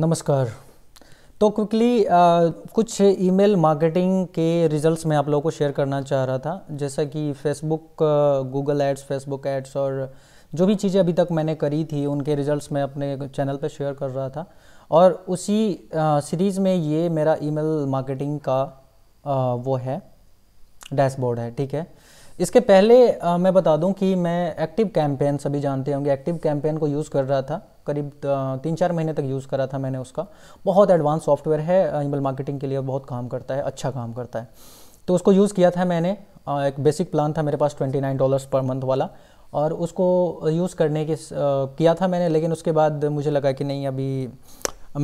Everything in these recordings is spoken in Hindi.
नमस्कार तो क्विकली कुछ ईमेल मार्केटिंग के रिजल्ट्स मैं आप लोगों को शेयर करना चाह रहा था जैसा कि Facebook Google ads Facebook ads और जो भी चीज़ें अभी तक मैंने करी थी उनके रिजल्ट्स मैं अपने चैनल पर शेयर कर रहा था और उसी सीरीज़ में ये मेरा ईमेल मार्केटिंग का आ, वो है डैशबोर्ड है ठीक है इसके पहले आ, मैं बता दूं कि मैं एक्टिव कैंपेन सभी जानते होंगे एक्टिव कैंपेन को यूज़ कर रहा था करीब तीन चार महीने तक यूज़ करा था मैंने उसका बहुत एडवांस सॉफ्टवेयर है ईमेल मार्केटिंग के लिए बहुत काम करता है अच्छा काम करता है तो उसको यूज़ किया था मैंने एक बेसिक प्लान था मेरे पास twenty nine dollars per month वाला और उसको यूज़ करने के किया था मैंने लेकिन उसके बाद मुझे लगा कि नहीं अभी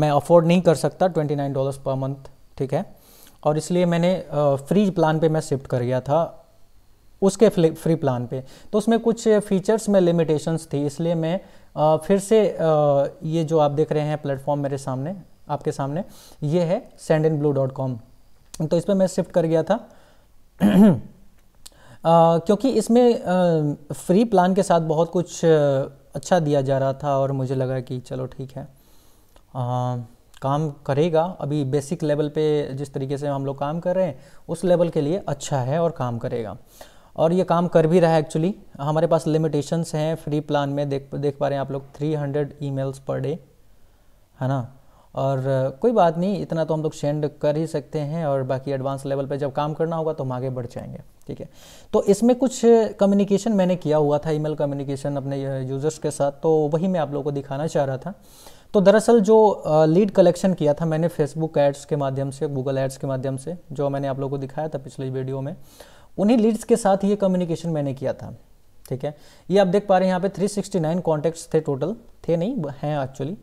मैं अफोर्ड नहीं कर सकता twenty nine dollars per month ठीक है और इसलिए मैंने फ्री प्लान पे मैं शिफ्ट कर गया था उसके फ्री प्लान पे तो उसमें कुछ फीचर्स में लिमिटेशंस थी इसलिए मैं फिर से ये जो आप देख रहे हैं प्लेटफॉर्म मेरे सामने आपके सामने ये है Sendinblue dot com तो इस पर मैं शिफ्ट कर गया था आ, क्योंकि इसमें फ्री प्लान के साथ बहुत कुछ अच्छा दिया जा रहा था और मुझे लगा कि चलो ठीक है आ, काम करेगा अभी बेसिक लेवल पे जिस तरीके से हम लोग काम कर रहे हैं उस लेवल के लिए अच्छा है और काम करेगा और ये काम कर भी रहा है एक्चुअली हमारे पास लिमिटेशंस हैं फ्री प्लान में देख देख पा रहे हैं आप लोग 300 मेल्स पर डे है ना और कोई बात नहीं इतना तो हम लोग सेंड कर ही सकते हैं और बाकी एडवांस लेवल पे जब काम करना होगा तो हम आगे बढ़ जाएंगे ठीक है तो इसमें कुछ कम्युनिकेशन मैंने किया हुआ था ईमेल कम्युनिकेशन अपने यूज़र्स के साथ तो वही मैं आप लोगों को दिखाना चाह रहा था तो दरअसल जो लीड कलेक्शन किया था मैंने फेसबुक एड्स के माध्यम से गूगल एड्स के माध्यम से जो मैंने आप लोगों को दिखाया था पिछले वीडियो में उन्हीं लीड्स के साथ ये कम्युनिकेशन मैंने किया था ठीक है ये आप देख पा रहे हैं यहाँ पे 369 कॉन्टैक्ट्स थे टोटल थे नहीं हैं एक्चुअली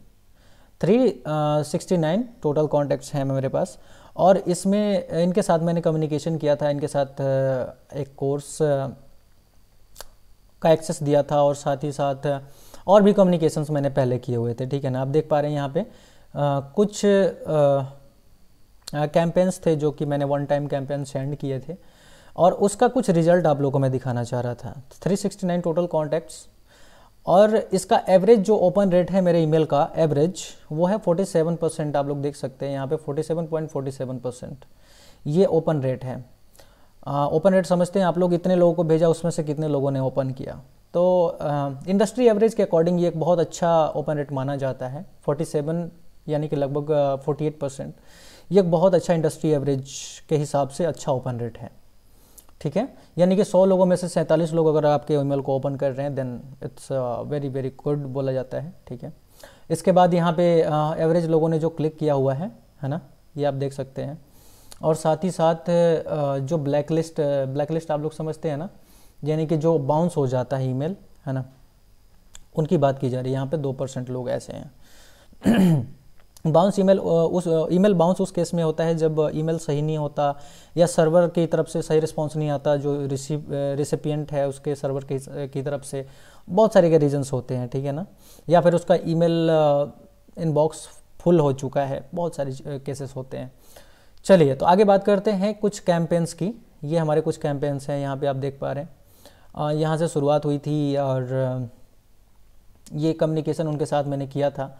369 टोटल कॉन्टैक्ट्स हैं मेरे पास और इसमें इनके साथ मैंने कम्युनिकेशन किया था इनके साथ uh, एक कोर्स uh, का एक्सेस दिया था और साथ ही साथ uh, और भी कम्युनिकेशंस मैंने पहले किए हुए थे ठीक है ना आप देख पा रहे हैं यहाँ पे आ, कुछ कैंपेन्स थे जो कि मैंने वन टाइम कैंपेन सेंड किए थे और उसका कुछ रिजल्ट आप लोगों को मैं दिखाना चाह रहा था 369 टोटल कॉन्टैक्ट्स और इसका एवरेज जो ओपन रेट है मेरे ईमेल का एवरेज वो है 47 परसेंट आप लोग देख सकते हैं यहाँ पे 47.47 परसेंट ये ओपन रेट है ओपन रेट समझते हैं आप लोग इतने लोगों को भेजा उसमें से कितने लोगों ने ओपन किया तो इंडस्ट्री एवरेज के अकॉर्डिंग ये एक बहुत अच्छा ओपन रेट माना जाता है 47 यानी कि लगभग 48 परसेंट ये एक बहुत अच्छा इंडस्ट्री एवरेज के हिसाब से अच्छा ओपन रेट है ठीक है यानी कि 100 लोगों में से सैंतालीस लोग अगर आपके ईमेल को ओपन कर रहे हैं then it's very very good बोला जाता है ठीक है इसके बाद यहाँ पे एवरेज uh, लोगों ने जो क्लिक किया हुआ है है ना ये आप देख सकते हैं और साथ ही साथ uh, जो ब्लैक लिस्ट ब्लैक लिस्ट आप लोग समझते हैं ना यानी कि जो बाउंस हो जाता है ईमेल है ना उनकी बात की जा रही है यहाँ पे दो परसेंट लोग ऐसे हैं बाउंस ईमेल उस ईमेल बाउंस उस केस में होता है जब ईमेल सही नहीं होता या सर्वर की तरफ से सही रिस्पांस नहीं आता जो रिसिप रिसिपियंट है उसके सर्वर की, की तरफ से बहुत सारे के रीजंस होते हैं ठीक है ना या फिर उसका ईमेल इनबॉक्स फुल हो चुका है बहुत सारे केसेस होते हैं चलिए तो आगे बात करते हैं कुछ कैंपेन्स की ये हमारे कुछ कैंपेन्स हैं यहाँ पर आप देख पा रहे हैं यहाँ से शुरुआत हुई थी और ये कम्युनिकेशन उनके साथ मैंने किया था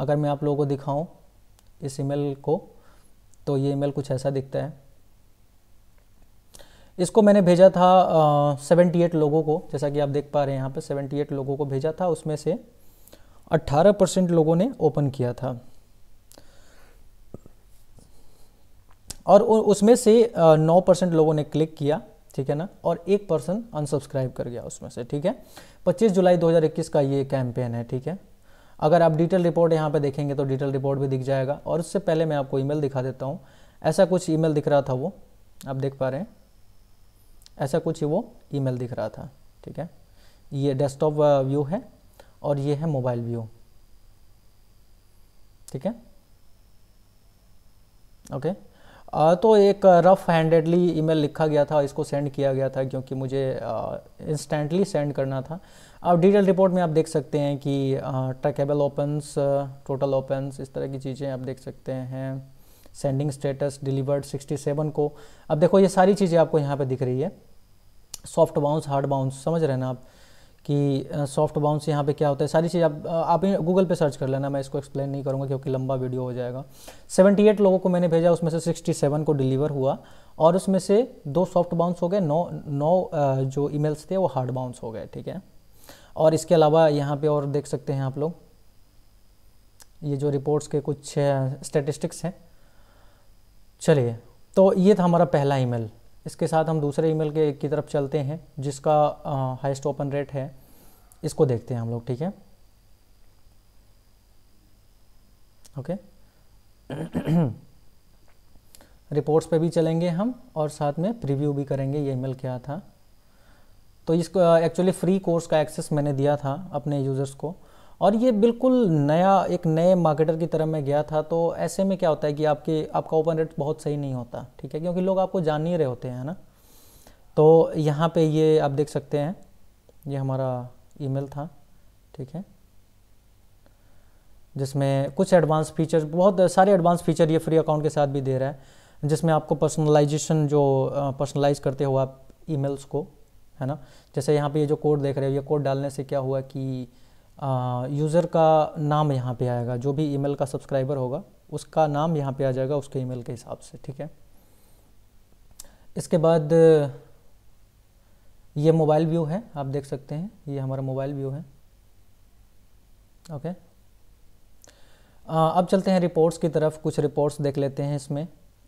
अगर मैं आप लोगों को दिखाऊँ इस ईमेल को तो ये ईमेल कुछ ऐसा दिखता है इसको मैंने भेजा था सेवेंटी एट लोगों को जैसा कि आप देख पा रहे हैं यहाँ पे सेवेंटी एट लोगों को भेजा था उसमें से अट्ठारह परसेंट लोगों ने ओपन किया था और उसमें से नौ परसेंट लोगों ने क्लिक किया ठीक है ना और एक परसेंट अनसब्सक्राइब कर गया उसमें से ठीक है 25 जुलाई 2021 का ये कैंपेन है ठीक है अगर आप डिटेल रिपोर्ट यहाँ पे देखेंगे तो डिटेल रिपोर्ट भी दिख जाएगा और उससे पहले मैं आपको ईमेल दिखा देता हूँ ऐसा कुछ ईमेल दिख रहा था वो आप देख पा रहे हैं ऐसा कुछ वो ईमेल दिख रहा था ठीक है ये डेस्कटॉप व्यू uh, है और ये है मोबाइल व्यू ठीक है ओके तो एक रफ़ हैंडेडली ईमेल लिखा गया था इसको सेंड किया गया था क्योंकि मुझे इंस्टेंटली सेंड करना था अब डिटेल रिपोर्ट में आप देख सकते हैं कि ट्रैकेबल ओपन्स टोटल ओपन्स इस तरह की चीज़ें आप देख सकते हैं सेंडिंग स्टेटस डिलीवर्ड 67 को अब देखो ये सारी चीज़ें आपको यहाँ पे दिख रही है सॉफ्ट बाउंस हार्ड बाउंस समझ रहे हैं ना आप कि सॉफ्ट बाउंस यहाँ पे क्या होता है सारी चीज़ आप आप गूगल पे सर्च कर लेना मैं इसको एक्सप्लेन नहीं करूँगा क्योंकि लंबा वीडियो हो जाएगा 78 लोगों को मैंने भेजा उसमें से 67 को डिलीवर हुआ और उसमें से दो सॉफ्ट बाउंस हो गए नौ नौ जो ईमेल्स थे वो हार्ड बाउंस हो गए ठीक है और इसके अलावा यहाँ पर और देख सकते हैं आप लोग ये जो रिपोर्ट्स के कुछ स्टेटिस्टिक्स हैं चलिए तो ये था हमारा पहला ईमेल इसके साथ हम दूसरे ईमेल के की तरफ चलते हैं जिसका हाइस्ट ओपन रेट है इसको देखते हैं हम लोग ठीक है ओके रिपोर्ट्स पे भी चलेंगे हम और साथ में प्रीव्यू भी करेंगे ये ईमेल क्या था तो इसको एक्चुअली फ्री कोर्स का एक्सेस मैंने दिया था अपने यूज़र्स को और ये बिल्कुल नया एक नए मार्केटर की तरह मैं गया था तो ऐसे में क्या होता है कि आपके आपका ओपन रेट बहुत सही नहीं होता ठीक है क्योंकि लोग आपको जान ही रहे होते हैं ना तो यहाँ पे ये आप देख सकते हैं ये हमारा ईमेल था ठीक है जिसमें कुछ एडवांस फीचर बहुत सारे एडवांस फीचर ये फ्री अकाउंट के साथ भी दे रहा है जिसमें आपको पर्सनलाइजेशन जो पर्सनलाइज करते हो आप ईमेल्स को है ना जैसे यहाँ पे ये जो कोड देख रहे हो ये कोड डालने से क्या हुआ कि यूज़र का नाम यहाँ पे आएगा जो भी ईमेल का सब्सक्राइबर होगा उसका नाम यहाँ पे आ जाएगा उसके ईमेल के हिसाब से ठीक है इसके बाद ये मोबाइल व्यू है आप देख सकते हैं ये हमारा मोबाइल व्यू है ओके आ, अब चलते हैं रिपोर्ट्स की तरफ कुछ रिपोर्ट्स देख लेते हैं इसमें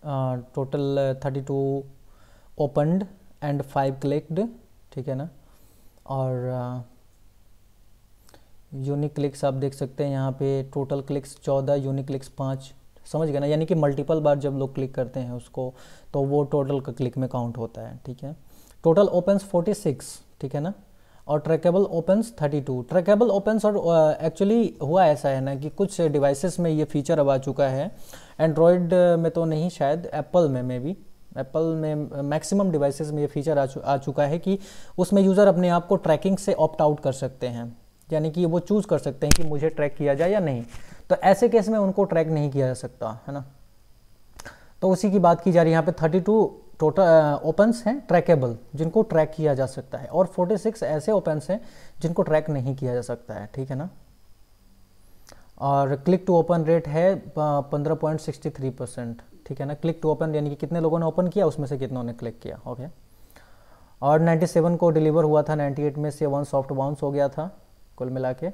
आ, total thirty two opened and five clicked ठीक है ना और यूनिक क्लिक्स आप देख सकते हैं यहाँ पे टोटल क्लिक्स चौदह यूनिक क्लिक्स पाँच समझ गए ना यानी कि मल्टीपल बार जब लोग क्लिक करते हैं उसको तो वो टोटल का क्लिक में काउंट होता है ठीक है टोटल ओपन्स 46 ठीक है ना और ट्रैकेबल ओपन्स 32 ट्रैकेबल ओपन्स और एक्चुअली uh, हुआ ऐसा है ना कि कुछ डिवाइसेस में ये फीचर अब आ चुका है एंड्रॉयड में तो नहीं शायद एप्पल में मे भी एप्पल में मैक्सिमम डिवाइसेस में ये फीचर आ, चु, आ चुका है कि उसमें यूज़र अपने आप को ट्रैकिंग से ऑप्ट आउट कर सकते हैं यानी कि वो चूज़ कर सकते हैं कि मुझे ट्रैक किया जाए या नहीं तो ऐसे केस में उनको ट्रैक नहीं किया जा सकता है ना तो उसी की बात की जा रही है यहाँ पे थर्टी टू टोटल ओपन्स हैं ट्रैकेबल जिनको ट्रैक किया जा सकता है और फोर्टी सिक्स ऐसे ओपन्स हैं जिनको ट्रैक नहीं किया जा सकता है ठीक है ना और क्लिक टू ओपन रेट है पंद्रह पॉइंट सिक्सटी थ्री परसेंट ठीक है ना क्लिक टू ओपन यानी कि कितने लोगों ने ओपन किया उसमें से कितनों ने क्लिक किया ओके और 97 को डिलीवर हुआ था 98 में से वन सॉफ्ट बाउंस हो गया था कुल मिला के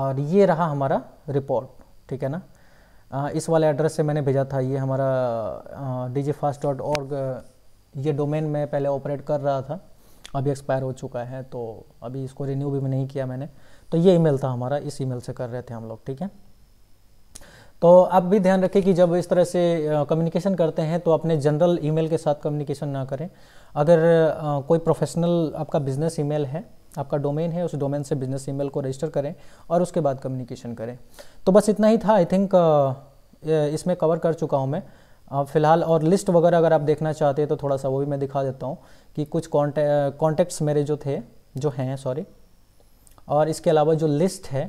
और ये रहा हमारा रिपोर्ट ठीक है ना इस वाले एड्रेस से मैंने भेजा था ये हमारा D G fast dot org ये डोमेन में पहले ऑपरेट कर रहा था अभी एक्सपायर हो चुका है तो अभी इसको रिन्यू भी नहीं किया मैंने तो ये ईमेल था हमारा इस ईमेल से कर रहे थे हम लोग ठीक है तो आप भी ध्यान रखें कि जब इस तरह से कम्युनिकेशन करते हैं तो अपने जनरल ईमेल के साथ कम्युनिकेशन ना करें अगर आ, कोई प्रोफेशनल आपका बिजनेस ईमेल है आपका डोमेन है उस डोमेन से बिजनेस ईमेल को रजिस्टर करें और उसके बाद कम्युनिकेशन करें तो बस इतना ही था आई थिंक uh, इसमें कवर कर चुका हूँ मैं uh, फ़िलहाल और लिस्ट वगैरह अगर आप देखना चाहते हैं तो थोड़ा सा वो भी मैं दिखा देता हूँ कि कुछ कॉन्टैक्ट्स कौन्टे, uh, मेरे जो थे जो हैं सॉरी और इसके अलावा जो लिस्ट है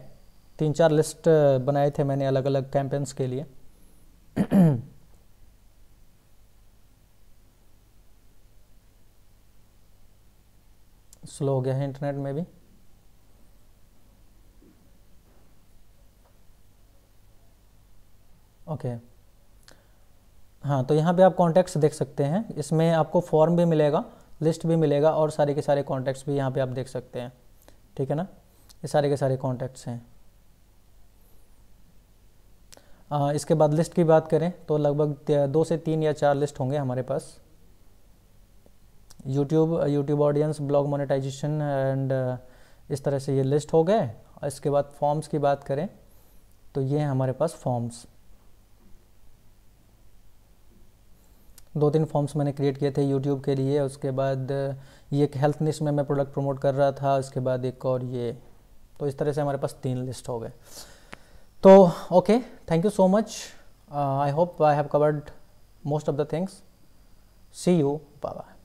तीन चार लिस्ट बनाए थे मैंने अलग अलग कैंपेन्स के लिए स्लो हो गया है इंटरनेट में भी ओके okay. हाँ तो यहाँ पे आप कॉन्टैक्ट्स देख सकते हैं इसमें आपको फॉर्म भी मिलेगा लिस्ट भी मिलेगा और सारे के सारे कॉन्टैक्ट्स भी यहाँ पे आप देख सकते हैं ठीक है ना ये सारे के सारे कॉन्टैक्ट्स हैं आ, इसके बाद लिस्ट की बात करें तो लगभग दो से तीन या चार लिस्ट होंगे हमारे पास YouTube YouTube audience blog monetization and इस तरह से ये लिस्ट हो गए इसके बाद फॉर्म्स की बात करें तो ये हैं हमारे पास फॉर्म्स दो तीन फॉर्म्स मैंने क्रिएट किए थे यूट्यूब के लिए उसके बाद uh, ये एक हेल्थ लिस्ट में मैं प्रोडक्ट प्रमोट कर रहा था उसके बाद एक और ये तो इस तरह से हमारे पास तीन लिस्ट हो गए तो okay thank you so much I hope I have covered most of the things see you bye